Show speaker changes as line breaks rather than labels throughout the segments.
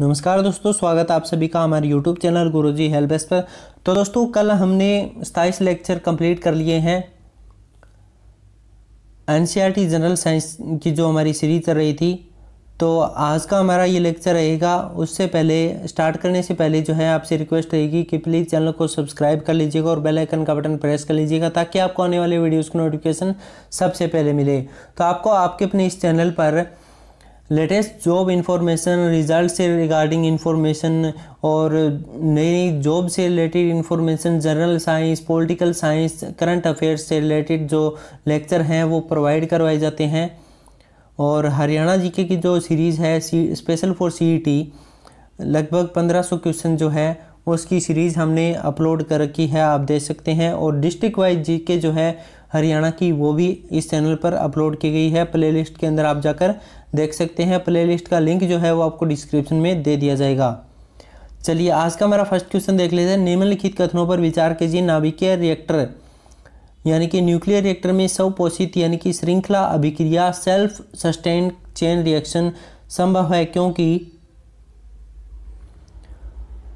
नमस्कार दोस्तों स्वागत है आप सभी का हमारे YouTube channel Guruji help desk पर तो दोस्तों कल हमने सताइस लेक्चर कंप्लीट कर लिए हैं एन जनरल साइंस की जो हमारी सीरीज चल रही थी तो आज का हमारा ये लेक्चर रहेगा उससे पहले स्टार्ट करने से पहले जो है आपसे रिक्वेस्ट रहेगी कि प्लीज़ चैनल को सब्सक्राइब कर लीजिएगा और बेल आइकन का बटन प्रेस कर लीजिएगा ताकि आपको आने वाले वीडियोस की नोटिफिकेशन सबसे पहले मिले तो आपको आपके अपने इस चैनल पर लेटेस्ट जॉब इन्फॉर्मेशन रिज़ल्ट से रिगार्डिंग इन्फॉर्मेशन और नई नई जॉब से related information general science political science current affairs से रिलेटेड जो लेक्चर हैं वो प्रोवाइड करवाए जाते हैं और हरियाणा जीके की जो सीरीज़ है सी स्पेशल फॉर सी लगभग 1500 क्वेश्चन जो है उसकी सीरीज़ हमने अपलोड कर रखी है आप देख सकते हैं और डिस्ट्रिक्ट वाइज जीके जो है हरियाणा की वो भी इस चैनल पर अपलोड की गई है प्लेलिस्ट के अंदर आप जाकर देख सकते हैं प्लेलिस्ट का लिंक जो है वो आपको डिस्क्रिप्शन में दे दिया जाएगा चलिए आज का मेरा फर्स्ट क्वेश्चन देख लेते हैं निम्नलिखित कथनों पर विचार कीजिए नाभिकीय रिएक्टर यानी कि न्यूक्लियर रिएक्टर में स्वपोषित यानी कि श्रृंखला अभिक्रिया सेल्फ सस्टेन चेन रिएक्शन संभव है क्योंकि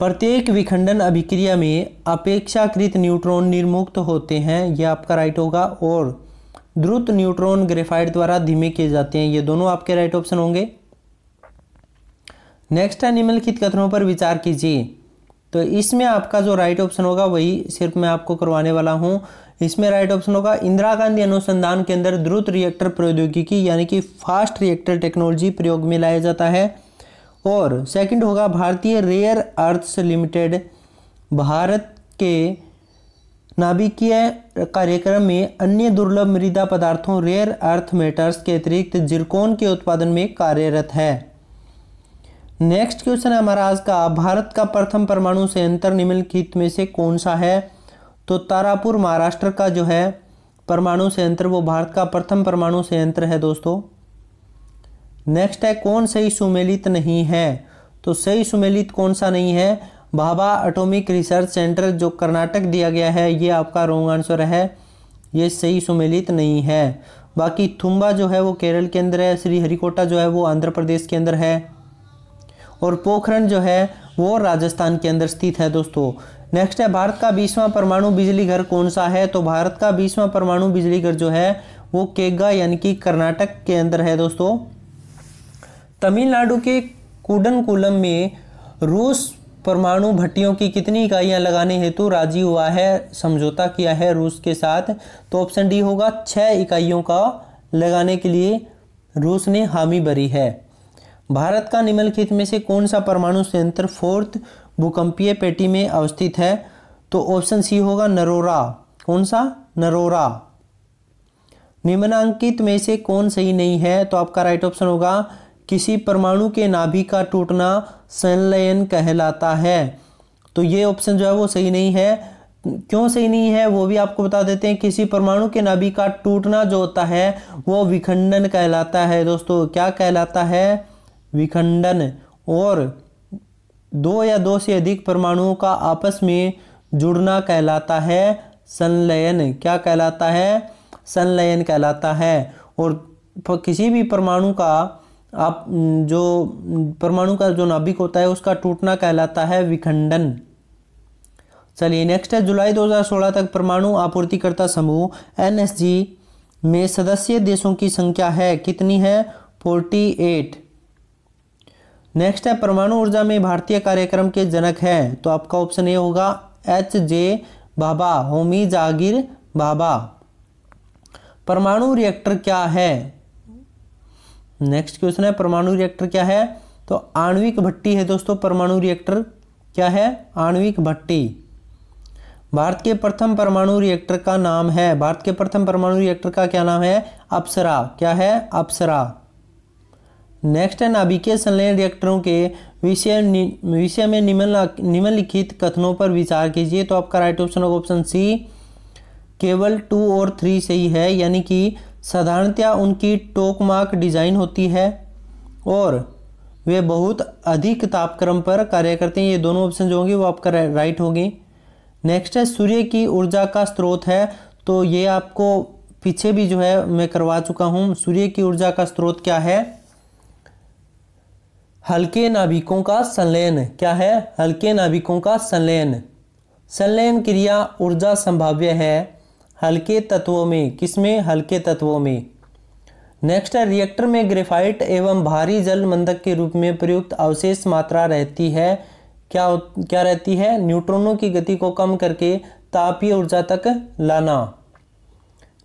प्रत्येक विखंडन अभिक्रिया में अपेक्षाकृत न्यूट्रॉन निर्मुक्त होते हैं यह आपका राइट होगा और द्रुत न्यूट्रॉन ग्रेफाइट द्वारा धीमे किए जाते हैं ये दोनों आपके राइट ऑप्शन होंगे नेक्स्ट है निम्नलिखित कथनों पर विचार कीजिए तो इसमें आपका जो राइट ऑप्शन होगा वही सिर्फ मैं आपको करवाने वाला हूँ इसमें राइट ऑप्शन होगा इंदिरा गांधी अनुसंधान के अंदर द्रुत रिएक्टर प्रौद्योगिकी यानी कि फास्ट रिएक्टर टेक्नोलॉजी प्रयोग में लाया जाता है और सेकंड होगा भारतीय रेयर अर्थ्स लिमिटेड भारत के नाभिकीय कार्यक्रम में अन्य दुर्लभ मृदा पदार्थों रेयर अर्थ मेटर्स के अतिरिक्त जिरकोन के उत्पादन में कार्यरत है नेक्स्ट क्वेश्चन है हमारा आज का भारत का प्रथम परमाणु संयंत्र निम्नलिखित में से कौन सा है तो तारापुर महाराष्ट्र का जो है परमाणु संयंत्र वो भारत का प्रथम परमाणु संयंत्र है दोस्तों नेक्स्ट है कौन सही सुमेलित नहीं है तो सही सुमेलित कौन सा नहीं है भाभा एटॉमिक रिसर्च सेंटर जो कर्नाटक दिया गया है ये आपका रोंग आंसर है ये सही सुमेलित नहीं है बाकी थुम्बा जो है वो केरल के अंदर है श्री हरिकोटा जो है वो आंध्र प्रदेश के अंदर है और पोखरण जो है वो राजस्थान के अंदर स्थित है दोस्तों नेक्स्ट है भारत का बीसवां परमाणु बिजली घर कौन सा है तो भारत का बीसवां परमाणु बिजली घर जो है वो केगा यानी कि कर्नाटक के अंदर है दोस्तों तमिलनाडु के कुडनकुलम में रूस परमाणु भट्टियों की कितनी इकाइयां लगाने हेतु तो राजी हुआ है समझौता किया है रूस के साथ तो ऑप्शन डी होगा छः इकाइयों का लगाने के लिए रूस ने हामी भरी है भारत का निम्नलिखित में से कौन सा परमाणु संयंत्र फोर्थ भूकंपीय पेटी में अवस्थित है तो ऑप्शन सी होगा नरोरा कौन सा नरोरा निम्नांकित में से कौन सही नहीं है तो आपका राइट ऑप्शन होगा किसी परमाणु के नाभि का टूटना संलयन कहलाता है तो ये ऑप्शन जो है वो सही नहीं है क्यों सही नहीं है वो भी आपको बता देते हैं किसी परमाणु के नाभि का टूटना जो होता है वो विखंडन कहलाता है दोस्तों क्या कहलाता है विखंडन और दो या दो से अधिक परमाणुओं का आपस में जुड़ना कहलाता है संलयन क्या कहलाता है संलयन कहलाता है और किसी भी परमाणु का आप जो परमाणु का जो नाभिक होता है उसका टूटना कहलाता है विखंडन चलिए नेक्स्ट है जुलाई 2016 तक परमाणु आपूर्तिकर्ता समूह एनएसजी में सदस्य देशों की संख्या है कितनी है 48 नेक्स्ट है परमाणु ऊर्जा में भारतीय कार्यक्रम के जनक हैं तो आपका ऑप्शन ए होगा एच जे बाबा होमी जागीर बाबा परमाणु रिएक्टर क्या है नेक्स्ट क्वेश्चन है परमाणु रिएक्टर क्या है तो आणविक भट्टी है दोस्तों परमाणु रिएक्टर क्या है आणविक भट्टी भारत के प्रथम परमाणु रिएक्टर का नाम है भारत के प्रथम परमाणु रिएक्टर का क्या नाम है अप्सरा क्या है अप्सरा नेक्स्ट है नाभिकीय संलयन रिएक्टरों के विषय विषय में निम्नलिखित कथनों पर विचार कीजिए तो आपका राइट ऑप्शन होगा ऑप्शन सी केवल टू और थ्री सही है यानी कि साधारणतया उनकी टोकमार्क डिज़ाइन होती है और वे बहुत अधिक तापक्रम पर कार्य करते हैं ये दोनों ऑप्शन जो होंगे वो आपका राइट होंगे नेक्स्ट है सूर्य की ऊर्जा का स्रोत है तो ये आपको पीछे भी जो है मैं करवा चुका हूँ सूर्य की ऊर्जा का स्रोत क्या है हल्के नाभिकों का संलयन क्या है हल्के नाभिकों का संलयन संलयन क्रिया ऊर्जा संभाव्य है हल्के तत्वों में किसमें हल्के तत्वों में नेक्स्ट है रिएक्टर में ग्रेफाइट एवं भारी जल मंदक के रूप में प्रयुक्त अवशेष मात्रा रहती है क्या क्या रहती है न्यूट्रॉनों की गति को कम करके तापीय ऊर्जा तक लाना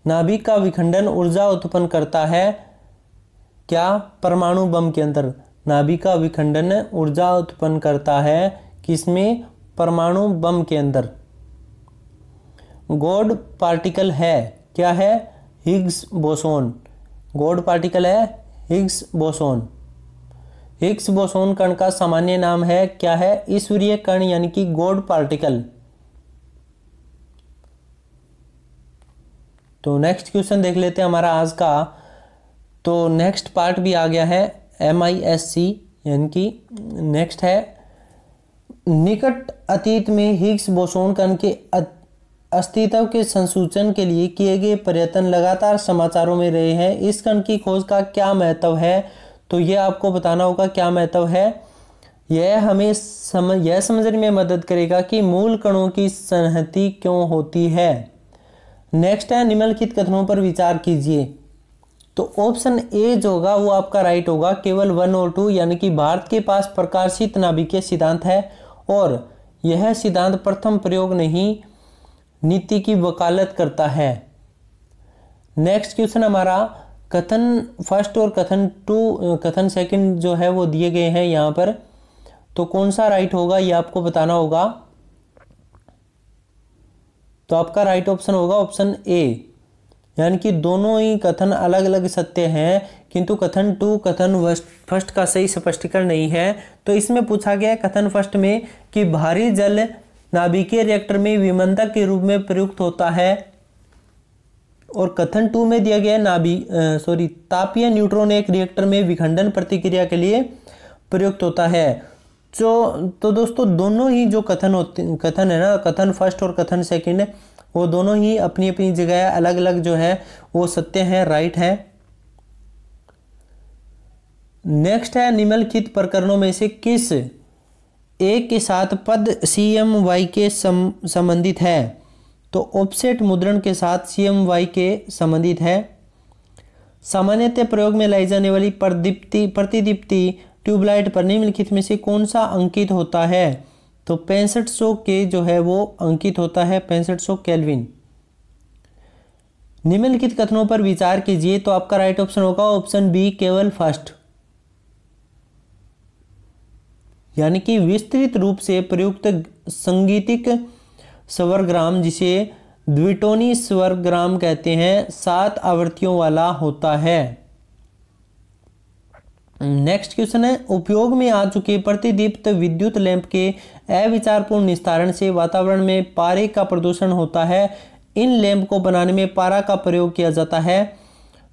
नाभिक का विखंडन ऊर्जा उत्पन्न करता है क्या परमाणु बम के अंदर नाभिक का विखंडन ऊर्जा उत्पन्न करता है किसमें परमाणु बम के अंदर गोड पार्टिकल है क्या है हिग्स बोसोन गोड पार्टिकल है हिग्स बोसोन हिग्स बोसोन कण का सामान्य नाम है क्या है ईश्वरीय कण यानी कि गोड पार्टिकल तो नेक्स्ट क्वेश्चन देख लेते हैं हमारा आज का तो नेक्स्ट पार्ट भी आ गया है एम आई एस सी यानी कि नेक्स्ट है निकट अतीत में हिग्स बोसोन कण के अत... अस्तित्व के संसूचन के लिए किए गए प्रयत्न लगातार समाचारों में रहे हैं इस कण की खोज का क्या महत्व है तो यह आपको बताना होगा क्या महत्व है यह हमें सम यह समझने में मदद करेगा कि मूल कणों की संहति क्यों होती है नेक्स्ट है निम्नलिखित कथनों पर विचार कीजिए तो ऑप्शन ए जो होगा वो आपका राइट होगा केवल वन और टू यानी कि भारत के पास प्रकाशित नाभिकीय सिद्धांत है और यह सिद्धांत प्रथम प्रयोग नहीं नीति की वकालत करता है नेक्स्ट क्वेश्चन हमारा कथन फर्स्ट और कथन टू कथन सेकंड जो है वो दिए गए हैं यहाँ पर तो कौन सा राइट होगा ये आपको बताना होगा तो आपका राइट ऑप्शन होगा ऑप्शन ए यानी कि दोनों ही कथन अलग अलग सत्य हैं किंतु कथन टू कथन फर्स्ट का सही स्पष्टीकरण नहीं है तो इसमें पूछा गया कथन फर्स्ट में कि भारी जल नाभिकीय रिएक्टर में विमनता के रूप में प्रयुक्त होता है और कथन टू में दिया गया नाभि सॉरी तापीय न्यूट्रॉन एक रिएक्टर में विखंडन प्रतिक्रिया के लिए प्रयुक्त होता है जो तो, तो दोस्तों दोनों ही जो कथन होते कथन है ना कथन फर्स्ट और कथन सेकंड वो दोनों ही अपनी अपनी जगह अलग अलग जो है वो सत्य है राइट है नेक्स्ट है निम्नलिखित प्रकरणों में से किस एक के साथ पद सी एम वाई के संबंधित है तो ऑफसेट मुद्रण के साथ सी एम वाई के संबंधित है सामान्यतः प्रयोग में लाई जाने वाली प्रदीप्ति प्रतिदीप्ति ट्यूबलाइट पर निम्नलिखित में से कौन सा अंकित होता है तो पैंसठ सौ के जो है वो अंकित होता है पैंसठ सौ कैलविन निम्नलिखित कथनों पर विचार कीजिए तो आपका राइट ऑप्शन होगा ऑप्शन बी केवल फर्स्ट यानी कि विस्तृत रूप से प्रयुक्त संगीतिक स्वरग्राम जिसे द्विटोनी स्वरग्राम कहते हैं सात आवृत्तियों वाला होता है नेक्स्ट क्वेश्चन है उपयोग में आ चुके प्रतिदीप्त विद्युत लैंप के अविचारपूर्ण निस्तारण से वातावरण में पारे का प्रदूषण होता है इन लैंप को बनाने में पारा का प्रयोग किया जाता है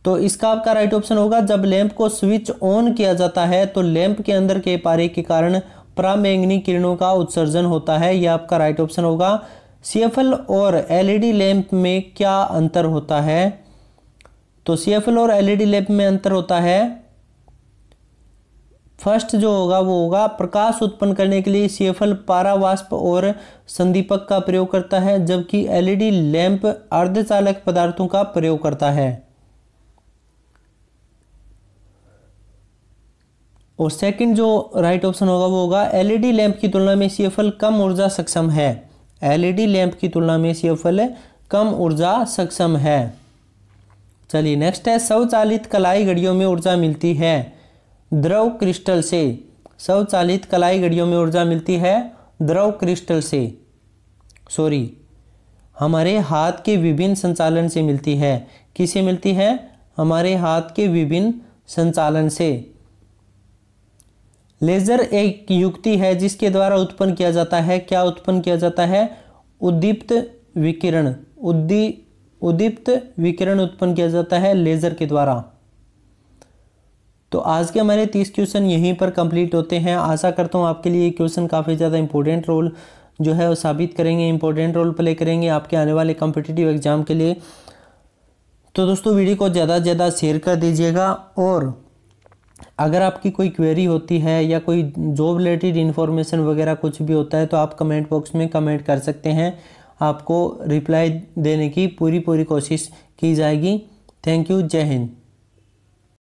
तो इसका आपका राइट ऑप्शन होगा जब लैंप को स्विच ऑन किया जाता है तो लैंप के अंदर के पारे के कारण प्रामैंगनी किरणों का उत्सर्जन होता है यह आपका राइट ऑप्शन होगा सीएफएल और एलईडी लैंप e में क्या अंतर होता है तो सीएफएल और एलईडी लैंप e में अंतर होता है फर्स्ट जो होगा वो होगा प्रकाश उत्पन्न करने के लिए सीएफएल पारावाष्प और संदीपक का प्रयोग करता है जबकि एलईडी लैंप e अर्धचालक पदार्थों का प्रयोग करता है और सेकंड जो राइट ऑप्शन होगा वो होगा एलईडी लैंप e की तुलना में सी कम ऊर्जा सक्षम है एलईडी लैंप e की तुलना में सी कम ऊर्जा सक्षम है चलिए नेक्स्ट है स्वचालित कलाई घड़ियों में ऊर्जा मिलती है द्रव क्रिस्टल से स्वचालित कलाई घड़ियों में ऊर्जा मिलती है द्रव क्रिस्टल से सॉरी हमारे हाथ के विभिन्न संचालन से मिलती है किसे मिलती है हमारे हाथ के विभिन्न संचालन से लेजर एक युक्ति है जिसके द्वारा उत्पन्न किया जाता है क्या उत्पन्न किया जाता है उद्दीप्त विकिरण उद्दी उद्दीप्त विकिरण उत्पन्न किया जाता है लेजर के द्वारा तो आज के हमारे तीस क्वेश्चन यहीं पर कंप्लीट होते हैं आशा करता हूँ आपके लिए क्वेश्चन काफ़ी ज़्यादा इंपॉर्टेंट रोल जो है वो साबित करेंगे इंपॉर्टेंट रोल प्ले करेंगे आपके आने वाले कॉम्पिटिटिव एग्जाम के लिए तो दोस्तों वीडियो को ज़्यादा से ज़्यादा शेयर कर दीजिएगा और अगर आपकी कोई क्वेरी होती है या कोई जॉब रिलेटेड इन्फॉर्मेशन वगैरह कुछ भी होता है तो आप कमेंट बॉक्स में कमेंट कर सकते हैं आपको रिप्लाई देने की पूरी पूरी कोशिश की जाएगी थैंक यू जय हिंद